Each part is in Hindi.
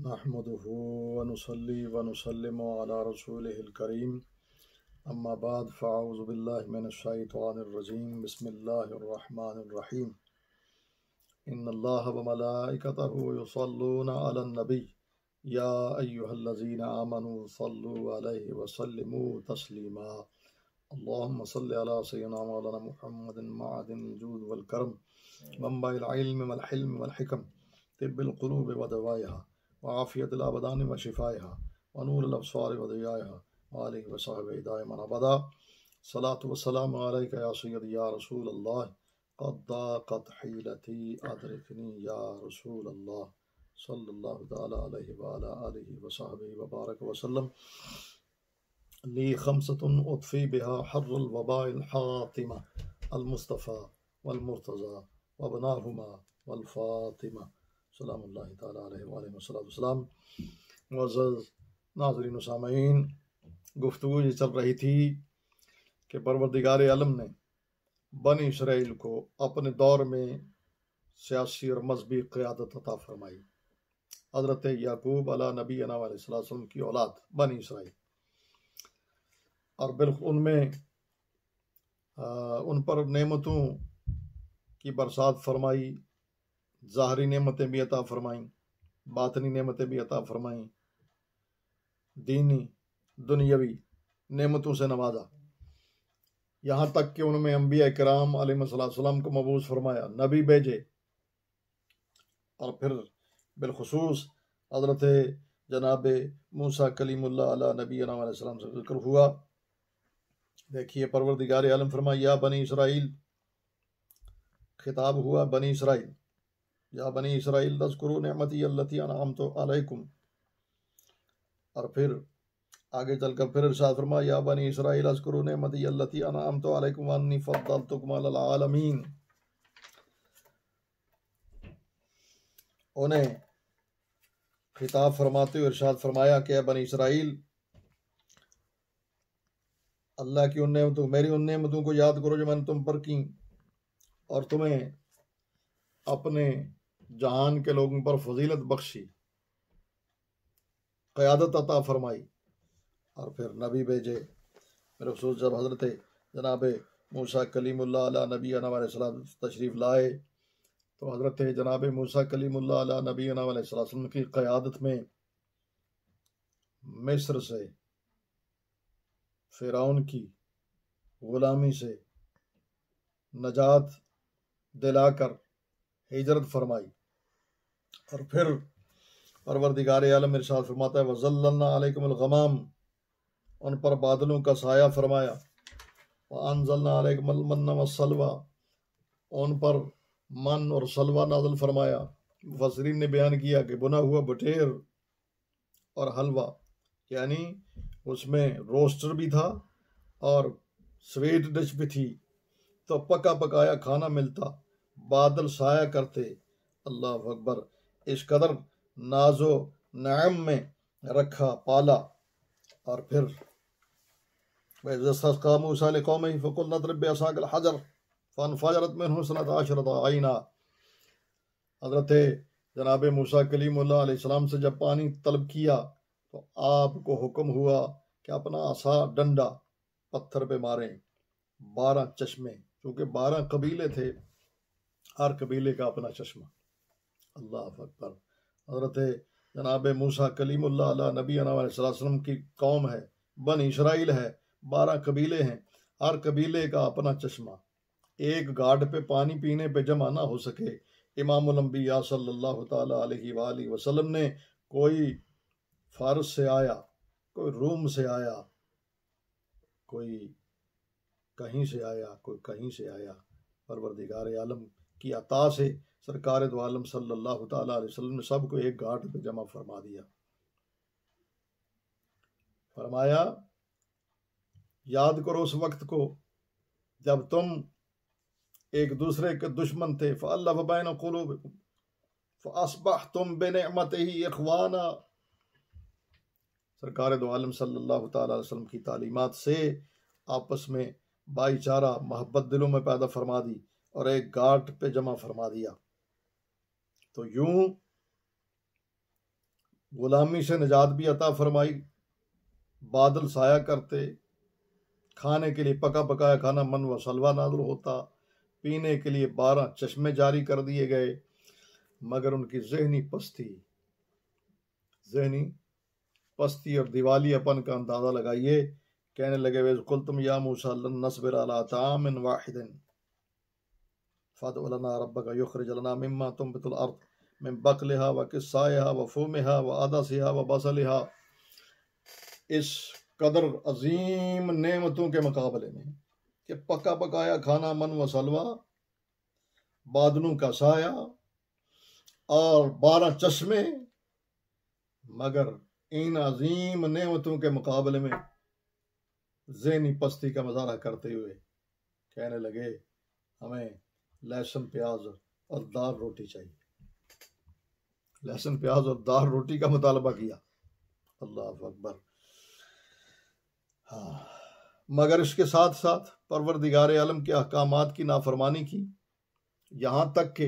नहमदहू वनसली वनसलम अला रसूलकरीम अम्माबाद फ़ाउज़बिल्लिनशातरजीम बसमीम इन वमलाइकतहूसलनबी या अयुहल्लजीन आमन वसलम तस्लीमा अल्लाहुम्म सल्लि अला सय्यिदिना मौलाना मुहम्मदिन मादिन जूद वल करम मम्बाइल इल्म वल हिल्म वल हिकम तिब्बिल कुलूब व दवाइहा वाफ़ियत लाबदान व शिफाय वनूर लबसार वदयाय आल वसाहब हिदाय मनबदा सलात वसलाम या सैद या रसूल अल्लाह कद्दा कत हलती अदरकनी या रसूल अल्लाह सल्लल्लाहु ताला अलैहि व अला आलिहि व सहबिहि व बारक व सल्लम ली खमसतुन उतफी बिहा हर الوباء الحاطمة المصطفى والمرتضى وابناهما والفاطمة सलाम तसलाम नाजरीन सामीन गुफ्तु ये चल रही थी कि परवरदिगार आलम ने बनी इसराइल को अपने दौर में सियासी और मजहबी क़्यादत अता फरमाई हज़रत याकूब अला नबी वसम की औलाद बनी इसराइल और बिल्कुल उनमें उन पर नेमतों की बरसात फरमाई ज़ाहरी नेमतें भी अता फरमाईं बातनी नेमतें भी अता फरमाईं दीनी दुनियावी नेमतों से नवाजा यहाँ तक कि उनमें अम्बिया कराम आलम को मबूस फरमाया नबी भेजे और फिर बिलखसूस हजरत जनाब मूसा कलीमुल्ला नबी सलाम से जिक्र हुआ देखिए परवरदिगार आलम फरमाया बनी इसराइल खिताब हुआ बनी इसराइल या बनी इसराइल तस्करो नमती अल्लती अनाम तो अलैकुम और फिर आगे चलकर फिर इरशाद फरमा या बनी इसराइल अस्करो नमती अल्लती अनाम तो अलैकुम अन्नी फद्दलतुकुम अलल आलमीन उन्हें खिताब फरमाते हुए इरशाद फरमाया कि बन इसराइल अल्लाह की उन नमतों मेरी उन नमतों को याद करो जो मैंने तुम पर की और तुम्हें अपने जहान के लोगों पर फजीलत बख्शी क़्यादत अता फरमाई और फिर नबी भेजे मेरे अफसोस जब हज़रत जनाब मूसा कलीमुल्ला अला नबी सलाम तशरीफ़ लाए तो हज़रत जनाब मूसा कलीमुल्ल अला नबी सलाम की क़्यादत में मिस्र से फिराउन की ग़ुलामी से नजात दिलाकर हिजरत फरमाई और फिर परवरदिगार आलम मेरे साथ फरमाता है वजल्लाकमाम उन पर बादलों का साया फरमाया अनजल्लाकमलमन्ना वसलवा उन पर मन और सलवा नाजल फरमाया मुफसरीन ने बयान किया कि बुना हुआ बटेर और हलवा यानी उसमें रोस्टर भी था और स्वीट डिश भी थी तो पका पकाया खाना मिलता बादल साया करते अल्लाह अकबर इस कदर नाजो नाम में रखा पाला और फिर कौम फ़कुल नदरब हजर फ़न फजरत में हसनत आशरत आइना हजरत जनाब मूसा कलीम से जब पानी तलब किया तो आपको हुक्म हुआ कि अपना आसा डंडा पत्थर पे मारें बारह चश्मे क्योंकि बारह कबीले थे हर कबीले का अपना चश्मा अल्लाह अकबर हजरत जनाब मूसा कलीम नबी की कौम है बन इसराइल है बारह कबीले हैं हर कबीले का अपना चश्मा एक घाट पे पानी पीने पे जमा ना हो सके इमामबिया सल्लल्लाहु वसल्लम ने कोई फारस से आया कोई रूम से आया कोई कहीं से आया कोई कहीं से आया परवरदिगार आलम की अता से सरकार दो आलम सल्लल्लाहु अलैहि वसल्लम ने सबको एक गांठ पे जमा फरमा दिया फरमाया याद करो उस वक्त को जब तुम एक दूसरे के दुश्मन थे फ़ल्लाबैन कलूब फ़ासबाह तुम बेनमत ही अखवाना सरकार दो आलम सल्लल्लाहु अलैहि वसल्लम की तालीमत से आपस में भाईचारा मोहब्बत दिलों में पैदा फरमा दी और एक गाठ पे जमा फरमा दिया तो यूं गुलामी से निजात भी अता फरमाई बादल साया करते खाने के लिए पका पकाया खाना मन व सलवा नाजुल होता पीने के लिए बारह चश्मे जारी कर दिए गए मगर उनकी जहनी पस्ती जहनी पस्ती और दिवाली अपन का अंदाज़ा लगाइए कहने लगे वे कुल तुम या मूसा नसबिर वाहिदिन फ़द लना रब का युखर जलना मम्मा तुम बितुल अर्द मिम बकलहा व किस्साहा व फोमहा व आदसहा व बसलहा इस कदर अजीम नेमतों के मुकाबले में कि पका पकाया खाना मन व सलवा बादलों का साया और बारह चश्मे मगर इन अजीम नेमतों के मुकाबले में जहनी पस्ती का मजारा करते हुए कहने लगे हमें लहसुन प्याज और दाल रोटी चाहिए लहसुन प्याज और दाल रोटी का मुतालबा किया अल्लाह अकबर हाँ मगर इसके साथ साथ दिगार आलम के अहकाम की नाफरमानी की यहाँ तक के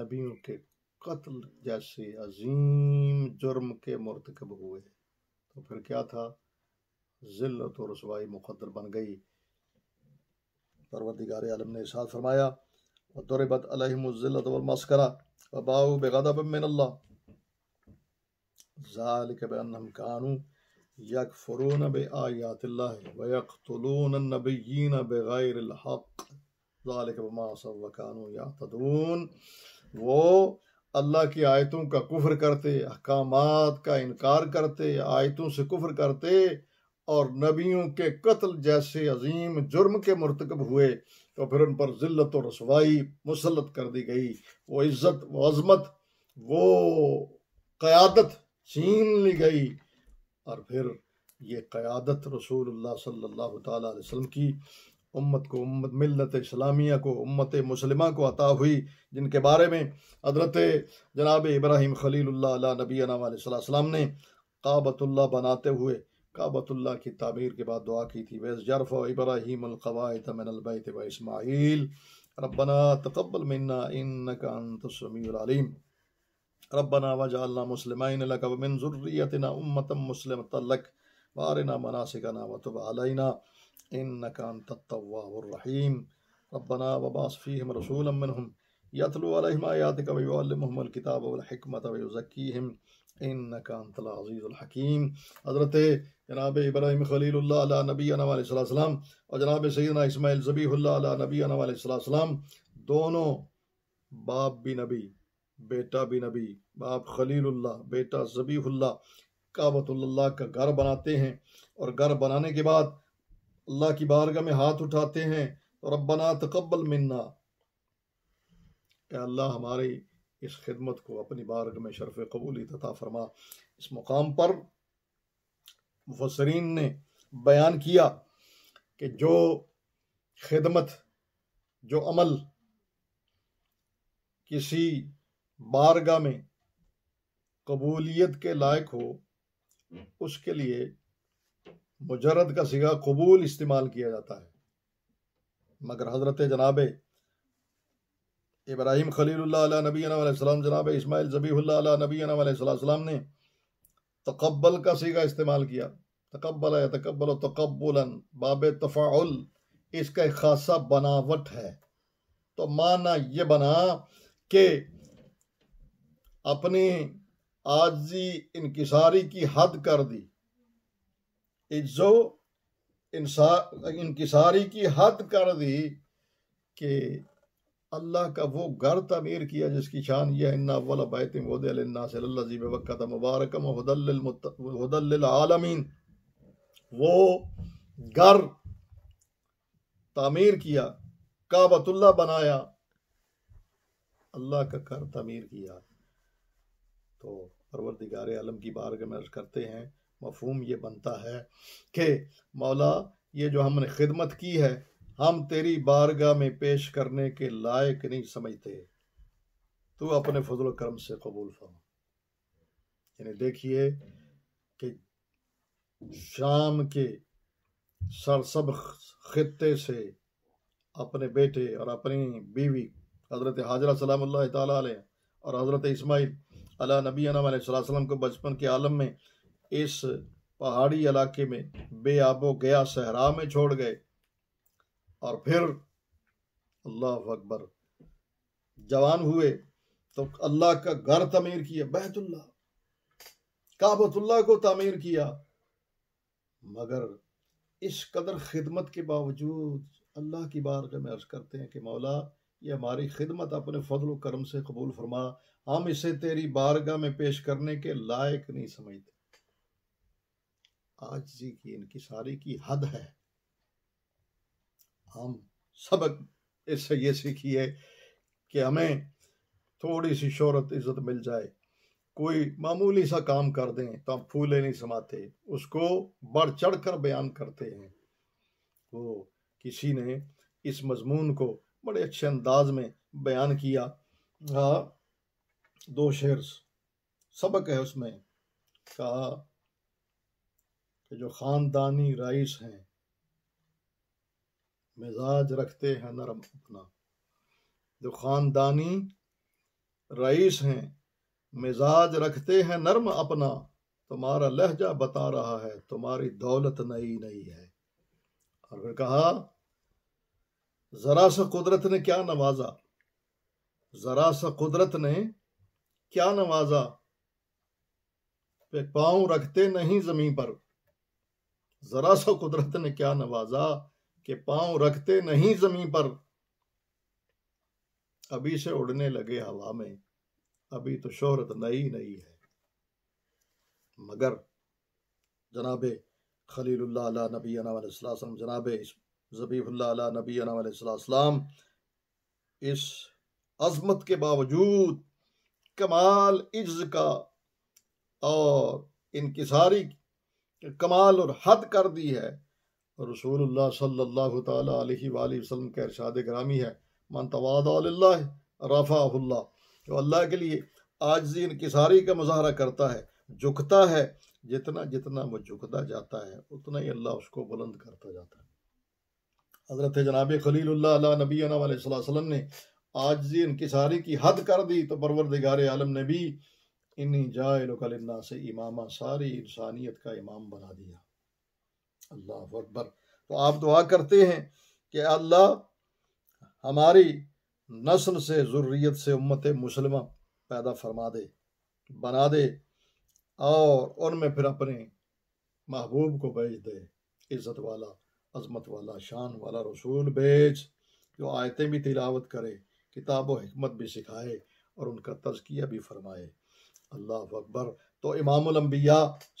नबियों के कत्ल जैसे अजीम जुर्म के मरतकब हुए तो फिर क्या था जिल्लत और रसवाई मुकदर बन गई परवरदिगार आलम ने इशाद फरमाया और दौरबत अलहमज़िलतमस्करा वबाऊ बेगदबिनल्ला ज़ालिकबम कानू यकफ़रून बयातिल्ला वयकतलून नबीन बग़ैरहक़ ज़ालिकबासवानू या तदून वो अल्लाह की आयतों का कुफ्र करते अहकाम का इनकार करते आयतों से कुफ्र करते और नबियों के कत्ल जैसे अजीम जुर्म के मरतकब हुए तो फिर उन पर जिल्लत और रसवाई मुसलत कर दी गई वो इज़्ज़त वो अजमत वो क़्यादत छीन ली गई और फिर ये क़्यादत रसूलुल्लाह सल्लल्लाहु अलैहि वसल्लम की उम्मत को उम्मत मिलत इस्लामिया को उम्मत मुसलिमा को अता हुई जिनके बारे में हजरत जनाब इब्राहिम खलील नबी ने काबतुल्ला बनाते हुए काबतुल्ला की तामीर के बाद दुआ की थी वैस जरफ़ इब्राहीमकवात मनबैत व रबना तकबल मन्ना इन रबना वजालना मुसलमिन लक ज़ुर्रियतना उम्मतम मुस्लिमत लक वारिना मनासिकना वतुब अलैना इन्नक अंतत्तव्वाबुर रहीम रबना वबास फीहिम रसूलन मिनहुम यतलू अलैहिम आयातिक व युअल्लिमुहुम वल व युज़क्कीहिम इन अज़ीज़ुल्हकीम हज़रत जनाब इब्राहिम खलील नबीम और जनाब सैदना इसमाइल ज़बी नबी नबीम दोनों बाप भी नबी बेटा भी नबी बाप खलील बेटा ज़बीहुल्ला काबतुल्ला का घर बनाते हैं और घर बनाने के बाद अल्लाह की बारगह में हाथ उठाते हैं तो रब्बना तकबल मन्ना अल्लाह हमारी इस खिदमत को अपनी बारग में शरफ़ कबूली तथा फरमा इस मुकाम पर मुफसरीन ने बयान किया कि जो खिदमत जो अमल किसी बारगाह में कबूलियत के लायक हो उसके लिए मुजरद का सिगा कबूल इस्तेमाल किया जाता है मगर हज़रत जनाबे इब्राहिम खलील नबीसम जनाब इसमाइल जबील्ला नबीसम ने तकबल का सीगा इस्तेमाल किया तकबल है तकबल तकबुल बाब तफ़ाउल इसका एक खासा बनावट है तो माना ये बना कि अपनी आजी इनकसारी की हद कर दी इज्जो इंसा इनकसारी की हद कर दी कि अल्लाह का वो घर तमीर किया जिसकी शान यह इन्ना मुबारक आलमीन वो घर तमीर किया काबतुल्ला बनाया अल्लाह का घर तमीर किया तो परवरदिगार आलम की बार के मर्ज करते हैं मफहूम ये बनता है कि मौला ये जो हमने खिदमत की है हम तेरी बारगाह में पेश करने के लायक नहीं समझते तू अपने फजल करम से कबूल फरमा यानी देखिए कि शाम के सरसब खत्ते से अपने बेटे और अपनी बीवी हज़रत हाजरा सलाम और हज़रत इसमाइल अला नबी को बचपन के आलम में इस पहाड़ी इलाके में बेआबो गया सहरा में छोड़ गए और फिर अल्लाह अकबर जवान हुए तो अल्लाह का घर तमीर किया बहतुल्ला काबतुल्ला को तमीर किया मगर इस कदर खिदमत के बावजूद अल्लाह की बारगाह में अर्ज करते हैं कि मौला ये हमारी खिदमत अपने फजल करम से कबूल फरमा हम इसे तेरी बारगाह में पेश करने के लायक नहीं समझते आज जी की इनकी सारी की हद है हम सबक इससे ये सीखिए कि हमें थोड़ी सी शोहरत इज्जत मिल जाए कोई मामूली सा काम कर दें तो हम फूले नहीं समाते उसको बढ़ चढ़ कर बयान करते हैं वो किसी ने इस मजमून को बड़े अच्छे अंदाज में बयान किया हाँ दो शेर सबक है उसमें कहा कि जो ख़ानदानी राइस हैं मिजाज रखते हैं नरम अपना जो ख़ानदानी रईस हैं मिजाज रखते हैं नरम अपना तुम्हारा लहजा बता रहा है तुम्हारी दौलत नई नई है और फिर कहा ज़रा सा कुदरत ने क्या नवाजा ज़रा सा कुदरत ने क्या नवाजा पे पांव रखते नहीं ज़मीन पर ज़रा सा कुदरत ने क्या नवाजा कि पांव रखते नहीं जमीन पर अभी से उड़ने लगे हवा में अभी तो शोहरत नई नई है मगर जनाब खलील नबी अनासम जनाब जबीफुल्ला नबी अनासम इस अजमत के बावजूद कमाल इज्ज का और इनकी सारी कमाल और हद कर दी है और रसूल सल्ला तसलम के इरशाद ग्रामी है मन तवादा रफ़ाहुल्ला जो अल्लाह के लिए आज इनकसारी का मुजाहरा करता है झुकता है जितना जितना वो झुकता जाता है उतना ही अल्लाह उसको बुलंद करता जाता है हज़रत जनाब खलील नबी वसम ने आज इनकसारी की हद कर दी तो परवरदिगार आलम ने भी इन्हीं जाए से इमामा सारी इंसानियत का इमाम बना दिया अल्लाह अकबर तो आप दुआ करते हैं कि अल्लाह हमारी नस्ल से ज़रूरीत से उम्मत मुसलम पैदा फरमा दे बना दे और उनमें फिर अपने महबूब को भेज दे इज़्ज़त वाला अजमत वाला शान वाला रसूल भेज जो आयतें भी तिलावत करे किताब व हमत भी सिखाए और उनका तजकिया भी फरमाए अल्लाह अकबर तो इमामबिया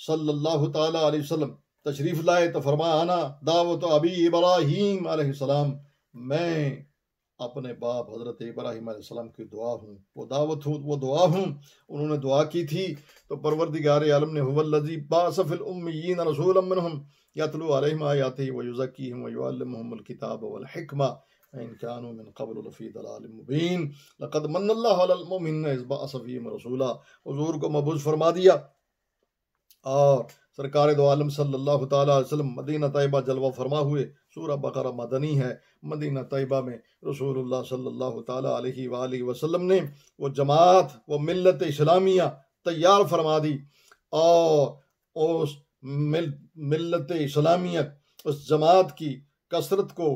सल्ला तसलम तशरीफ तो लाए तो फरमा आना दावत तो अबी इब्राहिम आसमाम मैं अपने बाप हज़रत इब्राहिम आसमाम की दुआ हूँ वो दावत हूँ वो दुआ हूँ उन्होंने दुआ की थी तो परवरदिगार आलम ने हुवल्लजी बासफ़िल उम्मीन रसूल यतलु अलैहिम आयाती व युज़क्कीहिम व युअल्लिमुहुम वलहकमा إن كانوا من قبل لفي ضلال مبين لقد من الله على المؤمنين إذ بعث فيهم رسولا حضور کو مبعوث فرما دیا اور सरकार दो आलम सल्लल्लाहु अलैहि वसल्लम मदीना तयबा जलवा फरमा हुए सूरह बकरा मदनी है मदीना तयबा में रसूलुल्लाह सल्लल्लाहु अलैहि वसल्लम ने वो जमात वो मिलत इस्लामिया तैयार फरमा दी और उस मिल मिल्लत इस्लामियत उस जमात की कसरत को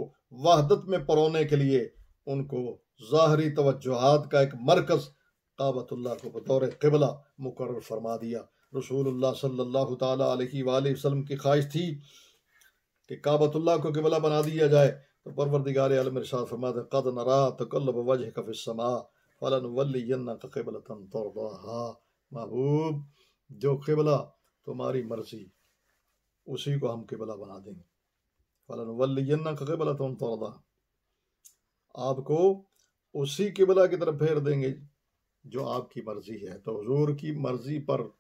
वहदत में परोने के लिए उनको ज़ाहरी तवज्जोहात का एक मरकज़ काबतुल्ला को बतौर कबला मुकर फरमा दिया रसूलुल्लाह सल्लल्लाहु ताला अलैहि वसल्लम की ख्वाहिश थी कि काबतुल्लाह को किबला बना दिया जाए तो परवरदिगार आलम इरशाद फरमाते कद नरा तकल्लुब वजहक फिस समा फलन वलियन्नक क़िबलतन तर्दाहा महबूब जो किबला तुम्हारी मर्जी उसी को हम किबला बना देंगे फलन वलियन्नक क़िबलतन तर्दाहा आपको उसी किबला की तरफ फेर देंगे जो आपकी मर्जी है तो हजूर की मर्जी पर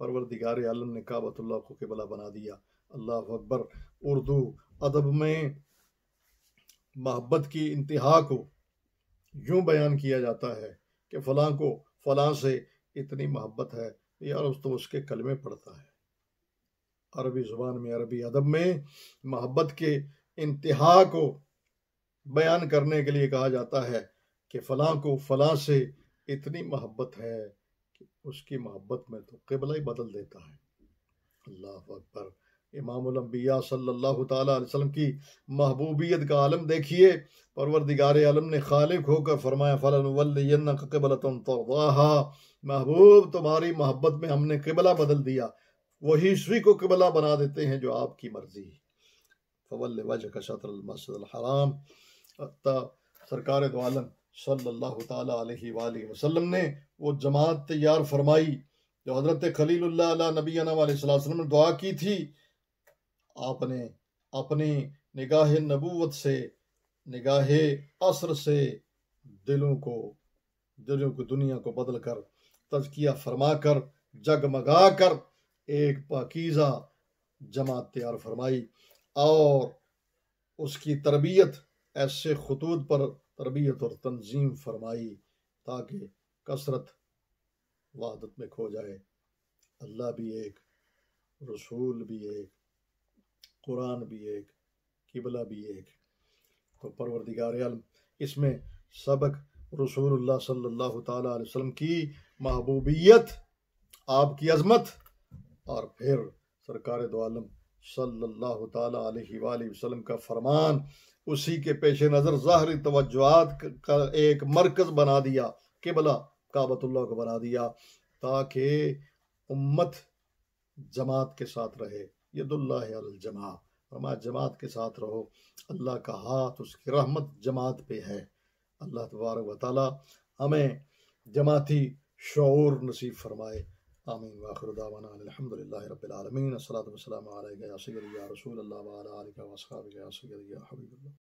परवरदिगार आलम ने काबतुल्ला को किबला बना दिया अल्लाह अकबर उर्दू अदब में मोहब्बत की इंतहा को यूं बयान किया जाता है कि फलां को फलां से इतनी मोहब्बत है यार उस तो उसके कलमे पड़ता है अरबी ज़ुबान में अरबी अदब में मोहब्बत के इंतहा को बयान करने के लिए कहा जाता है कि फलां को फलां से इतनी महब्बत है उसकी मोहब्बत में तो किबला ही बदल देता है अल्लाह अकबर इमामबिया सल्लल्लाहु अलैहि वसल्लम की महबूबियत का आलम देखिए परवरदिगार आलम ने खालिफ होकर फरमाया फ़लन कबलतम तोहा महबूब तुम्हारी मोहब्बत में हमने किबला बदल दिया वही इसी को किबला बना देते हैं जो आपकी मर्जी फवल वजह का शतरमसराम सरकार दो आलम सल्लल्लाहु अलैहि वसल्लम ने वो जमात तैयार फरमाई जो हज़रत खलील्ला नबी वसल्लम ने दुआ की थी आपने अपनी निगाह नबूवत से निगाह असर से दिलों को दिलों को दुनिया को बदल कर तजकिया फरमा कर जगमगा कर एक पाकिज़ा जमात तैयार फरमाई और उसकी तरबियत ऐसे खतूत पर तरबियत और तंजीम फरमाई ताकि कसरत वहादत में खो जाए अल्लाह भी एक रसूल भी एक कुरान भी एक किबला भी एक तो परवरदिगार आलम इसमें सबक रसूल सल्लल्लाहु अलैहि वसल्लम की महबूबियत आपकी अजमत और फिर सरकार दो आलम सल्लल्लाहु अलैहि वसल्लम का फरमान उसी के पेश नज़र ज़ाहरी तोजुआत का एक मरकज़ बना दिया किबला काबतुल्ला को बना दिया ताकि उम्मत जमात के साथ रहे यदुल्लाजमा हमारा जमात के साथ रहो अल्लाह का हाथ उसकी रहमत जमात पे है अल्लाह तबारक वाली हमें जमाती शूर नसीब फरमाए आमीन वाखरदावाना अलहमदिल्ला रबालमीन असल वसलम या सैद या रसूल अल्लाह वाल वसफ़ा या सैद या हबीबल्ला